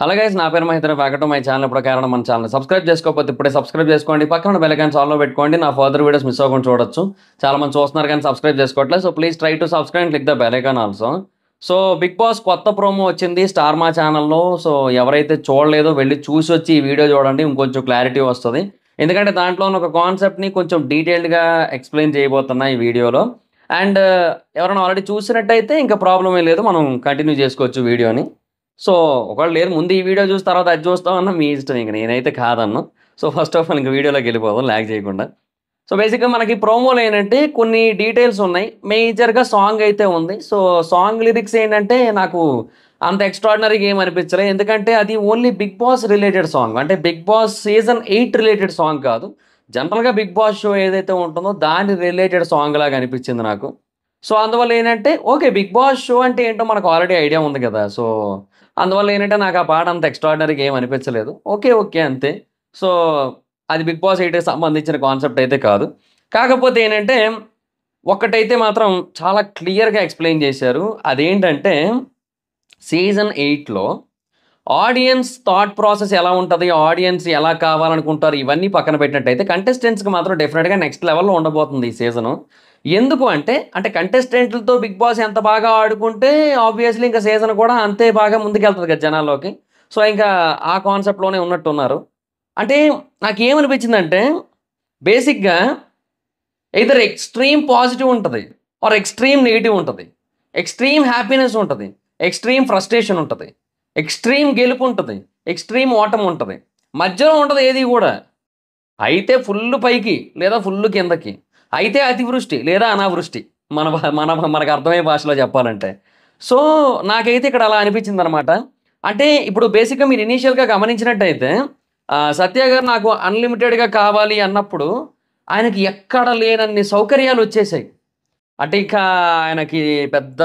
hello guys నా పేరు మహితర welcome my channel ఇప్పుడు కారణం మన ఛానల్ సబ్స్క్రైబ్ చేసుకోకపోతే ఇప్పుడే సబ్స్క్రైబ్ చేసుకోండి పక్కన బెల్లకాన్స్ ఆల్లో పెట్టుకోండి నా ఫర్దర్ వీడియోస్ మిస్ అవ్వకుండా చూడొచ్చు చాలా మంది చూస్తున్నారు కానీ సబ్స్క్రైబ్ చేసుకోవట్లేదు so please try to subscribe click the bell icon also so Bigg Boss కొత్త ప్రోమో వచ్చింది స్టార్ మా ఛానల్లో సో ఎవరైతే చూడలేదో వెళ్ళి చూసి వచ్చి ఈ వీడియో చూడండి ఇంకొంచెం క్లారిటీ వస్తుంది ఎందుకంటే దాంట్లో ఉన్న ఒక కాన్సెప్ట్ని కొంచెం డీటెయిల్డ్గా ఎక్స్ప్లెయిన్ చేయబోతున్నా ఈ వీడియోలో అండ్ uh, ఎవరైనా ఆల్రెడీ చూసినట్టయితే ఇంకా ప్రాబ్లమే ఏం లేదు మనం కంటిన్యూ చేసుకోవచ్చు వీడియోని సో ఒకవేళ లేదు ముందు ఈ వీడియో చూసి తర్వాత అది చూస్తామన్న మీ ఇష్టం ఇంకా నేనైతే కాదన్నా సో ఫస్ట్ ఆఫ్ ఆల్ ఇంక వీడియోలోకి వెళ్ళిపోదాం ల్యాగ్ చేయకుండా సో బేసిక్గా మనకి ప్రోమోలు ఏంటంటే కొన్ని డీటెయిల్స్ ఉన్నాయి మేజర్గా సాంగ్ అయితే ఉంది సో సాంగ్ లిరిక్స్ ఏంటంటే నాకు అంత ఎక్స్ట్రాడినరీగా ఏం అనిపించలేదు ఎందుకంటే అది only Bigg Boss related song అంటే Bigg Boss season eight related song కాదు జనరల్గా బిగ్ బాస్ షో ఏదైతే ఉంటుందో దాని రిలేటెడ్ సాంగ్ లాగా అనిపించింది నాకు సో అందువల్ల ఏంటంటే ఓకే బిగ్ బాస్ షో అంటే ఏంటో మనకు ఆల్రెడీ ఐడియా ఉంది కదా సో అందువల్ల ఏంటంటే నాకు ఆ పాట అంత ఎక్స్ట్రాడినరీగా ఏం అనిపించలేదు ఓకే ఓకే అంతే సో అది బిగ్ బాస్ ఎయిట్కి సంబంధించిన కాన్సెప్ట్ అయితే కాదు కాకపోతే ఏంటంటే ఒకటైతే మాత్రం చాలా క్లియర్గా ఎక్స్ప్లెయిన్ చేశారు అదేంటంటే సీజన్ ఎయిట్లో ఆడియన్స్ థాట్ ప్రాసెస్ ఎలా ఉంటుంది ఆడియన్స్ ఎలా కావాలనుకుంటారు ఇవన్నీ పక్కన పెట్టినట్టయితే కంటెస్టెంట్స్కి మాత్రం డెఫినెట్గా నెక్స్ట్ లెవెల్లో ఉండబోతుంది ఈ సీజను ఎందుకు అంటే అంటే కంటెస్టెంట్లతో బిగ్ బాస్ ఎంత బాగా ఆడుకుంటే ఆబ్వియస్లీ ఇంకా సీజన్ కూడా అంతే బాగా ముందుకెళ్తుంది కదా జనాల్లోకి సో ఇంకా ఆ కాన్సెప్ట్లోనే ఉన్నట్టున్నారు అంటే నాకు అంటే బేసిక్గా ఇద్దరు ఎక్స్ట్రీమ్ పాజిటివ్ ఉంటుంది ఆర్ ఎక్స్ట్రీమ్ నెగిటివ్ ఉంటుంది ఎక్స్ట్రీమ్ హ్యాపీనెస్ ఉంటుంది ఎక్స్ట్రీమ్ ఫ్రస్ట్రేషన్ ఉంటుంది ఎక్స్ట్రీమ్ గెలుపు ఉంటుంది ఎక్స్ట్రీమ్ ఓటం ఉంటుంది మధ్యలో ఉంటుంది ఏది కూడా అయితే ఫుల్ పైకి లేదా ఫుల్ కిందకి అయితే అతివృష్టి లేదా అనావృష్టి మన మన మనకు అర్థమయ్యే భాషలో చెప్పాలంటే సో నాకైతే ఇక్కడ అలా అనిపించింది అనమాట అంటే ఇప్పుడు బేసిక్గా మీరు ఇనీషియల్గా గమనించినట్టయితే సత్య గారు నాకు అన్లిమిటెడ్గా కావాలి అన్నప్పుడు ఆయనకి ఎక్కడ లేనన్ని సౌకర్యాలు వచ్చేసాయి అంటే ఇక ఆయనకి పెద్ద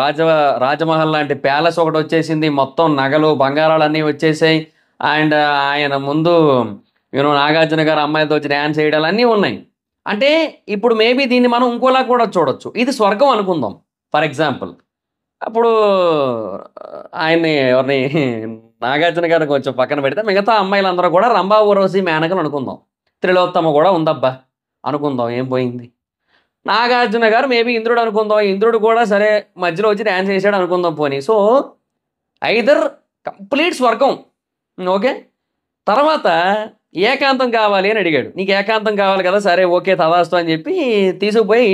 రాజ రాజమహల్ లాంటి ప్యాలెస్ ఒకటి వచ్చేసింది మొత్తం నగలు బంగారాలు అన్నీ వచ్చేసాయి అండ్ ఆయన ముందు యూనో నాగార్జున గారు అమ్మాయితో వచ్చి డ్యాన్స్ వేయడాలు అన్నీ ఉన్నాయి అంటే ఇప్పుడు మేబీ దీన్ని మనం ఇంకోలా కూడా చూడొచ్చు ఇది స్వర్గం అనుకుందాం ఫర్ ఎగ్జాంపుల్ అప్పుడు ఆయన్ని ఎవరిని నాగార్జున గారు కొంచెం పక్కన పెడితే మిగతా అమ్మాయిలందరూ కూడా రంభా ఊరవసి మేనకలు అనుకుందాం త్రిలోత్తమ కూడా ఉందబ్బా అనుకుందాం ఏం పోయింది నాగార్జున గారు మేబీ ఇంద్రుడు అనుకుందాం ఇంద్రుడు కూడా సరే మధ్యలో వచ్చి డ్యాన్స్ చేశాడు అనుకుందాం పోనీ సో ఐదర్ కంప్లీట్ స్వర్గం ఓకే తర్వాత ఏకాంతం కావాలి అని అడిగాడు నీకు ఏకాంతం కావాలి కదా సరే ఓకే తదాస్తు అని చెప్పి తీసుకుపోయి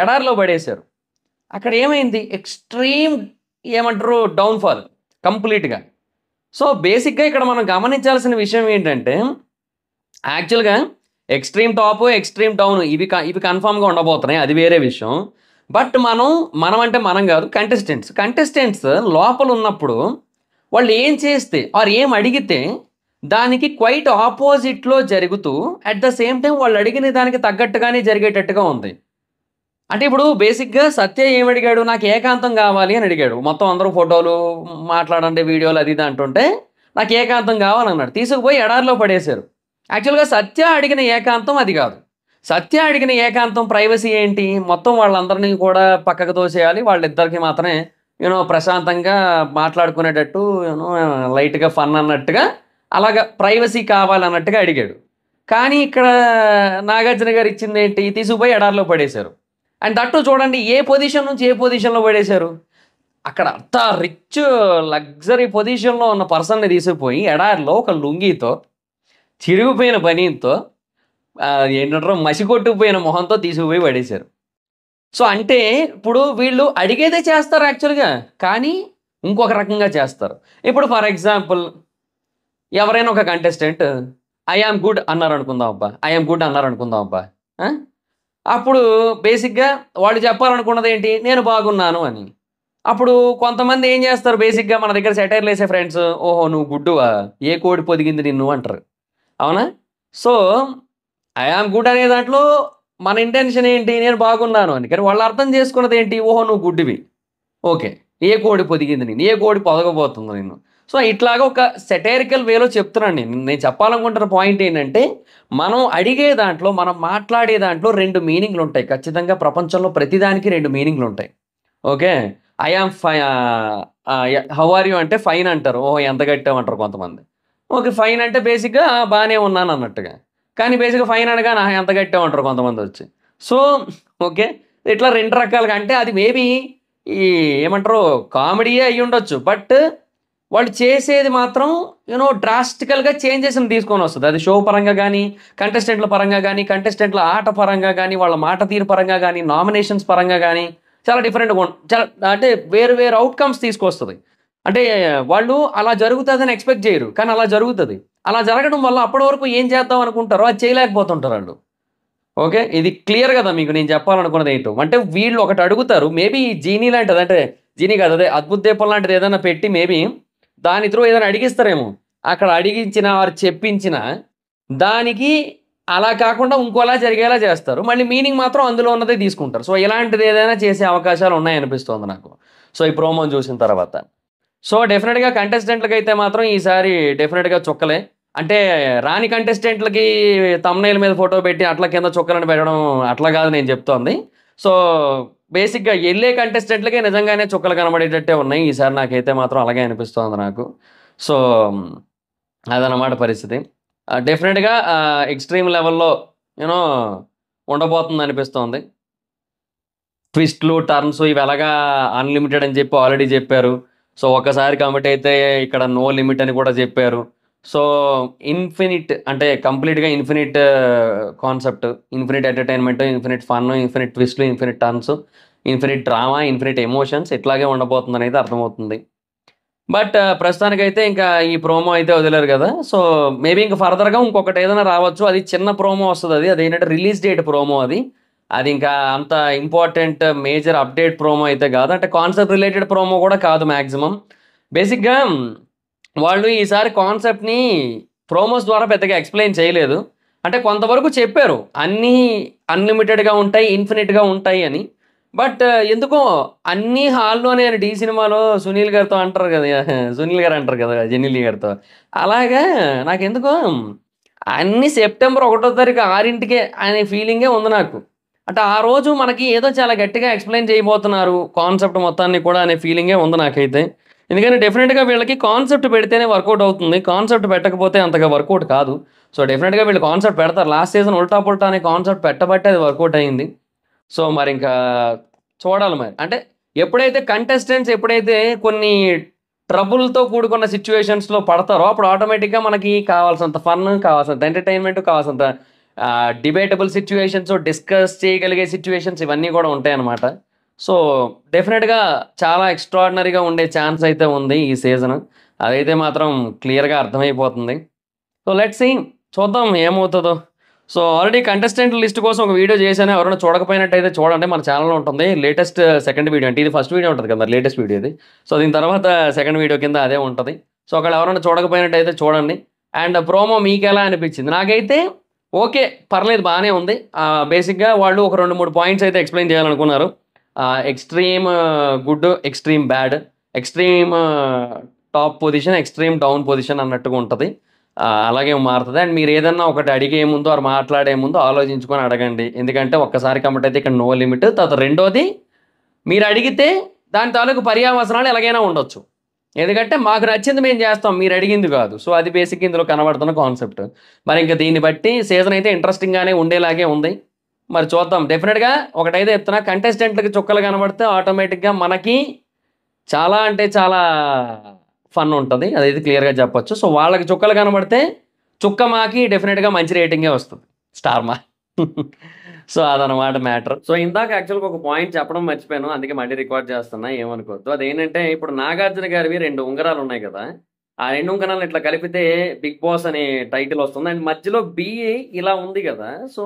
ఎడారిలో పడేశారు అక్కడ ఏమైంది ఎక్స్ట్రీమ్ ఏమంటారు డౌన్ఫాల్ కంప్లీట్గా సో బేసిక్గా ఇక్కడ మనం గమనించాల్సిన విషయం ఏంటంటే యాక్చువల్గా ఎక్స్ట్రీమ్ టాప్ ఎక్స్ట్రీమ్ డౌన్ ఇవి ఇవి కన్ఫామ్గా ఉండబోతున్నాయి అది వేరే విషయం బట్ మనం మనం అంటే మనం కాదు కంటెస్టెంట్స్ కంటెస్టెంట్స్ లోపల ఉన్నప్పుడు వాళ్ళు ఏం చేస్తే వారు ఏం అడిగితే దానికి క్వైట్ ఆపోజిట్లో జరుగుతూ అట్ ద సేమ్ టైం వాళ్ళు అడిగిన దానికి తగ్గట్టుగానే జరిగేటట్టుగా ఉంది అంటే ఇప్పుడు బేసిక్గా సత్య ఏమడిగాడు నాకు ఏకాంతం కావాలి అని అడిగాడు మొత్తం అందరూ ఫోటోలు మాట్లాడండి వీడియోలు అది ఇది అంటుంటే నాకు ఏకాంతం కావాలన్నాడు తీసుకుపోయి ఎడారిలో పడేశారు యాక్చువల్గా సత్య అడిగిన ఏకాంతం అది కాదు సత్య అడిగిన ఏకాంతం ప్రైవసీ ఏంటి మొత్తం వాళ్ళందరినీ కూడా పక్కకు తోసేయాలి వాళ్ళిద్దరికి మాత్రమే యూనో ప్రశాంతంగా మాట్లాడుకునేటట్టు యూనో లైట్గా ఫన్ అన్నట్టుగా అలాగా ప్రైవసీ కావాలన్నట్టుగా అడిగాడు కానీ ఇక్కడ నాగార్జున గారు ఇచ్చింది ఏంటి తీసుకుపోయి ఎడార్లో పడేశారు అండ్ దట్టు చూడండి ఏ పొజిషన్ నుంచి ఏ పొజిషన్లో పడేశారు అక్కడ అంత రిచ్ లగ్జరీ పొజిషన్లో ఉన్న పర్సన్ని తీసుకుపోయి ఎడారిలో ఒక లుంగీతో చిరిగిపోయిన పనితో ఏంటంటారు మసి కొట్టుకుపోయిన మొహంతో తీసుకుపోయి పడేశారు సో అంటే ఇప్పుడు వీళ్ళు అడిగేదే చేస్తారు యాక్చువల్గా కానీ ఇంకొక రకంగా చేస్తారు ఇప్పుడు ఫర్ ఎగ్జాంపుల్ ఎవరైనా ఒక కంటెస్టెంట్ ఐఆమ్ గుడ్ అన్నారు అనుకుందాం అబ్బా ఐఆమ్ గుడ్ అన్నారు అనుకుందాం అబ్బా అప్పుడు బేసిక్గా వాళ్ళు చెప్పాలనుకున్నది ఏంటి నేను బాగున్నాను అని అప్పుడు కొంతమంది ఏం చేస్తారు బేసిక్గా మన దగ్గర సెటైర్లు వేసే ఫ్రెండ్స్ ఓహో నువ్వు గుడ్డువా ఏ కోడి పొదిగింది నిన్ను అంటారు అవునా సో ఐఆమ్ గుడ్ అనే దాంట్లో మన ఇంటెన్షన్ ఏంటి నేను బాగున్నాను అని కానీ వాళ్ళు అర్థం చేసుకున్నది ఏంటి ఓహో నువ్వు గుడ్డివి ఓకే ఏ కోడి పొదిగింది నేను ఏ కోడి పొదగబోతుంది నిన్ను సో ఇట్లాగా ఒక సెటైరికల్ వేలో చెప్తున్నాను నేను నేను చెప్పాలనుకుంటున్న పాయింట్ ఏంటంటే మనం అడిగే దాంట్లో మనం మాట్లాడే దాంట్లో రెండు మీనింగ్లు ఉంటాయి ఖచ్చితంగా ప్రపంచంలో ప్రతిదానికి రెండు మీనింగ్లు ఉంటాయి okay I am fine how are you అంటే ఫైన్ అంటారు ఓ ఎంత కట్టామంటారు కొంతమంది ఓకే ఫైన్ అంటే బేసిక్గా బాగానే ఉన్నాను అన్నట్టుగా కానీ బేసిక్గా ఫైన్ అనగా నా ఎంత కట్టామంటారు కొంతమంది వచ్చి సో ఓకే ఇట్లా రెండు రకాలుగా అంటే అది మేబీ ఈ ఏమంటారు కామెడీయే అయ్యి ఉండొచ్చు బట్ వాళ్ళు చేసేది మాత్రం యూనో డ్రాస్టికల్గా చేంజెస్ని తీసుకొని వస్తుంది అది షో పరంగా కానీ కంటెస్టెంట్ల పరంగా కానీ కంటెస్టెంట్ల ఆట పరంగా కానీ వాళ్ళ మాట తీరు పరంగా కానీ నామినేషన్స్ పరంగా కానీ చాలా డిఫరెంట్గా చాలా అంటే వేరు వేరు అవుట్కమ్స్ తీసుకొస్తుంది అంటే వాళ్ళు అలా జరుగుతుంది అని ఎక్స్పెక్ట్ చేయరు కానీ అలా జరుగుతుంది అలా జరగడం వల్ల అప్పటి వరకు ఏం చేద్దాం అనుకుంటారో అది చేయలేకపోతుంటారు వాళ్ళు ఓకే ఇది క్లియర్ కదా మీకు నేను చెప్పాలనుకున్నది ఏంటో అంటే వీళ్ళు ఒకటి అడుగుతారు మేబీ జీనీ లాంటిది అంటే జీనీ కాదు అదే అద్భుత దీపం లాంటిది ఏదైనా పెట్టి మేబీ దాని త్రూ ఏదైనా అడిగిస్తారేమో అక్కడ అడిగించిన వారు చెప్పించిన దానికి అలా కాకుండా ఇంకోలా జరిగేలా చేస్తారు మళ్ళీ మీనింగ్ మాత్రం అందులో ఉన్నదే తీసుకుంటారు సో ఇలాంటిది ఏదైనా చేసే అవకాశాలు ఉన్నాయనిపిస్తుంది నాకు సో ఈ ప్రోమోని చూసిన తర్వాత సో డెఫినెట్గా కంటెస్టెంట్లకి అయితే మాత్రం ఈసారి డెఫినెట్గా చుక్కలే అంటే రాని కంటెస్టెంట్లకి తమ్నైల మీద ఫోటో పెట్టి అట్లా కింద చుక్కలను పెట్టడం అట్లా కాదు నేను చెప్తోంది సో బేసిక్గా వెళ్ళే కంటెస్టెంట్లకే నిజంగానే చుక్కలు కనబడేటట్టే ఉన్నాయి ఈసారి నాకైతే మాత్రం అలాగే అనిపిస్తుంది నాకు సో అదనమాట పరిస్థితి డెఫినెట్గా ఎక్స్ట్రీమ్ లెవెల్లో యూనో ఉండబోతుంది అనిపిస్తోంది ట్విస్ట్లు టర్న్స్ ఇవి ఎలాగా అన్లిమిటెడ్ అని చెప్పి ఆల్రెడీ చెప్పారు సో ఒక్కసారి కమిట్ అయితే ఇక్కడ నో లిమిట్ అని కూడా చెప్పారు సో ఇన్ఫినిట్ అంటే కంప్లీట్గా infinite concept infinite entertainment infinite fun infinite ట్విస్ట్లు infinite turns infinite drama infinite emotions ఇట్లాగే ఉండబోతుంది అనేది అర్థమవుతుంది బట్ uh, ప్రస్తుతానికైతే ఇంకా ఈ ప్రోమో అయితే వదిలేరు కదా సో మేబీ ఇంకా ఫర్దర్గా ఇంకొకటి ఏదైనా రావచ్చు అది చిన్న ప్రోమో వస్తుంది అది ఏంటంటే రిలీజ్ డేట్ ప్రోమో అది అది ఇంకా అంత ఇంపార్టెంట్ మేజర్ అప్డేట్ ప్రోమో అయితే కాదు అంటే కాన్సెప్ట్ రిలేటెడ్ ప్రోమో కూడా కాదు మ్యాక్సిమం బేసిక్గా వాళ్ళు ఈసారి కాన్సెప్ట్ని ప్రోమోస్ ద్వారా పెద్దగా ఎక్స్ప్లెయిన్ చేయలేదు అంటే కొంతవరకు చెప్పారు అన్నీ అన్లిమిటెడ్గా ఉంటాయి ఇన్ఫినిట్గా ఉంటాయి అని బట్ uh, ఎందుకో అన్ని హాల్లోనే డి సినిమాలో సునీల్ గారితో అంటారు కదా సునీల్ గారు అంటారు కదా జనీల్ గారితో అలాగా నాకు ఎందుకో అన్ని సెప్టెంబర్ ఒకటో తారీఖు ఆరింటికే అనే ఫీలింగే ఉంది నాకు అంటే ఆ రోజు మనకి ఏదో చాలా గట్టిగా ఎక్స్ప్లెయిన్ చేయబోతున్నారు కాన్సెప్ట్ మొత్తాన్ని కూడా అనే ఫీలింగే ఉంది నాకైతే ఎందుకంటే డెఫినెట్గా వీళ్ళకి కాన్సెప్ట్ పెడితేనే వర్కౌట్ అవుతుంది కాన్సెప్ట్ పెట్టకపోతే అంతగా వర్కౌట్ కాదు సో డెఫినెట్గా వీళ్ళు కాన్సెప్ట్ పెడతారు లాస్ట్ సీజన్ ఉల్టా పుల్టా అనే కాన్సెప్ట్ పెట్టబట్టే అది వర్కౌట్ అయింది సో మరి ఇంకా చూడాలి మరి అంటే ఎప్పుడైతే కంటెస్టెంట్స్ ఎప్పుడైతే కొన్ని ట్రబుల్తో కూడుకున్న సిచ్యువేషన్స్లో పడతారో అప్పుడు ఆటోమేటిక్గా మనకి కావాల్సినంత ఫన్ కావాల్సినంత ఎంటర్టైన్మెంట్ కావాల్సినంత డిబేటబుల్ సిచ్యువేషన్స్ డిస్కస్ చేయగలిగే సిచ్యువేషన్స్ ఇవన్నీ కూడా ఉంటాయన్నమాట సో డెఫినెట్గా చాలా ఎక్స్ట్రాడినరీగా ఉండే ఛాన్స్ అయితే ఉంది ఈ సీజన్ అదైతే మాత్రం క్లియర్గా అర్థమైపోతుంది సో లెట్ సీ చూద్దాం ఏమవుతుందో సో ఆల్రెడీ కంటెస్టెంట్ లిస్ట్ కోసం ఒక వీడియో చేశాను ఎవరైనా చూడకపోయినట్టయితే చూడండి మన ఛానల్లో ఉంటుంది లేటెస్ట్ సెకండ్ వీడియో అంటే ఇది ఫస్ట్ వీడియో ఉంటుంది కదా లేటెస్ట్ వీడియో ఇది సో దీని తర్వాత సెకండ్ వీడియో కింద అదే ఉంటుంది సో అక్కడ ఎవరైనా చూడకపోయినట్టయితే చూడండి అండ్ ప్రోమో మీకు ఎలా అనిపించింది నాకైతే ఓకే పర్లేదు బాగానే ఉంది బేసిక్గా వాళ్ళు ఒక రెండు మూడు పాయింట్స్ అయితే ఎక్స్ప్లెయిన్ చేయాలనుకున్నారు extreme good extreme bad extreme top position extreme down position అన్నట్టుగా ఉంటుంది అలాగే మారుతుంది అండ్ మీరు ఏదన్నా ఒకటి అడిగే ముందు ఆరు మాట్లాడే ముందు ఆలోచించుకొని అడగండి ఎందుకంటే ఒక్కసారి కమిట్ అయితే ఇక్కడ నో లిమిట్ తర్వాత రెండోది మీరు అడిగితే దాని తాలూకు పర్యావసరాలు ఎలాగైనా ఉండొచ్చు ఎందుకంటే మాకు నచ్చింది మేము చేస్తాం మీరు అడిగింది కాదు సో అది బేసిక్ ఇందులో కనబడుతున్న కాన్సెప్ట్ మరి ఇంకా దీన్ని బట్టి సీజన్ అయితే ఇంట్రెస్టింగ్గానే ఉండేలాగే ఉంది మరి చూద్దాం డెఫినెట్గా ఒకటైతే చెప్తున్నా కంటెస్టెంట్లకి చుక్కలు కనబడితే ఆటోమేటిక్గా మనకి చాలా అంటే చాలా ఫన్ ఉంటుంది అదైతే క్లియర్గా చెప్పొచ్చు సో వాళ్ళకి చుక్కలు కనబడితే చుక్క మాకి డెఫినెట్గా మంచి రేటింగే వస్తుంది స్టార్ మా సో అదనమాట మ్యాటర్ సో ఇందాక యాక్చువల్గా ఒక పాయింట్ చెప్పడం మర్చిపోయాను అందుకే మళ్ళీ రికార్డ్ చేస్తున్నా ఏమనుకోవద్దు అదేంటంటే ఇప్పుడు నాగార్జున గారివి రెండు ఉంగరాలు ఉన్నాయి కదా ఆ రెండు ఉంగరాలు ఇట్లా కలిపితే బిగ్ బాస్ అనే టైటిల్ వస్తుంది అండ్ మధ్యలో బి ఇలా ఉంది కదా సో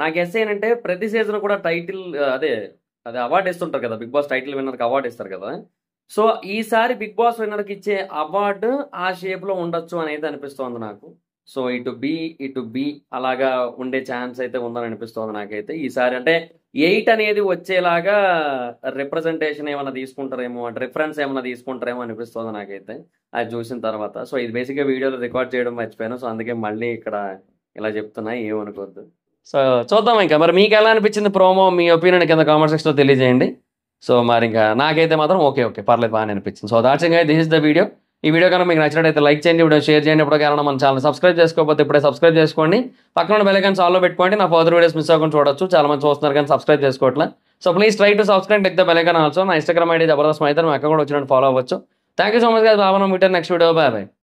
నాకు ఎస్ ఏంటంటే ప్రతి సీజన్ కూడా టైటిల్ అదే అదే అవార్డు ఇస్తుంటారు కదా బిగ్ బాస్ టైటిల్ విన్నర్కి అవార్డు ఇస్తారు కదా సో ఈసారి బిగ్ బాస్ విన్నర్కి ఇచ్చే అవార్డు ఆ షేప్లో ఉండొచ్చు అనేది అనిపిస్తోంది నాకు సో ఇటు బి ఇటు బి అలాగా ఉండే ఛాన్స్ అయితే ఉందని అనిపిస్తోంది నాకైతే ఈసారి అంటే ఎయిట్ అనేది వచ్చేలాగా రిప్రజెంటేషన్ ఏమైనా తీసుకుంటారేమో అంటే రిఫరెన్స్ ఏమైనా తీసుకుంటారేమో అనిపిస్తుంది నాకైతే అది చూసిన తర్వాత సో ఇది బేసిక్గా వీడియోలో రికార్డ్ చేయడం మర్చిపోయాను సో అందుకే మళ్ళీ ఇక్కడ ఇలా చెప్తున్నా ఏమనుకోద్దు సో చూద్దాం ఇంకా మరి మీకు ఎలా అనిపించింది ప్రోమో మీ ఒపీనియన్ కింద కామెంట్ సెక్షన్లో తెలియజేయండి సో మరి ఇంకా నాకైతే మాత్రం ఓకే ఓకే పర్లేదు బాగానే అనిపించింది సో ఇంకా దిస్ ఇస్ ద వీడియో ఈ వీడియో కనుక మీకు నచ్చినట్టయితే లైక్ చేయండి వీడియో షేర్ చేయండి ఇప్పుడు కారణం మన ఛానల్ సబ్స్క్రైబ్ చేసుకోకపోతే ఇప్పుడే సబ్స్క్రైబ్ చేసుకోండి పక్కన ఉన్న బెలైకన్స్ ఆల్లో పెట్టుకోండి నా ఫర్దర్ వీడియోస్ మిస్ అవ్వకుండా చూడొచ్చు చాలా మంది చూస్తున్నారు కానీ సబ్స్క్రైబ్ చేసుకోవట్లే so please try to subscribe take the bell icon also నా ఇన్స్టాగ్రామ్ ఐడి జబర్దస్త్ అయితే మా అక్కడ కూడా వచ్చినట్టు ఫాలో అవ్వచ్చు థ్యాంక్ యూ సో మచ్ గారు బాబా మీటర్ నెక్స్ట్ వీడియో బాయ్ బాయ్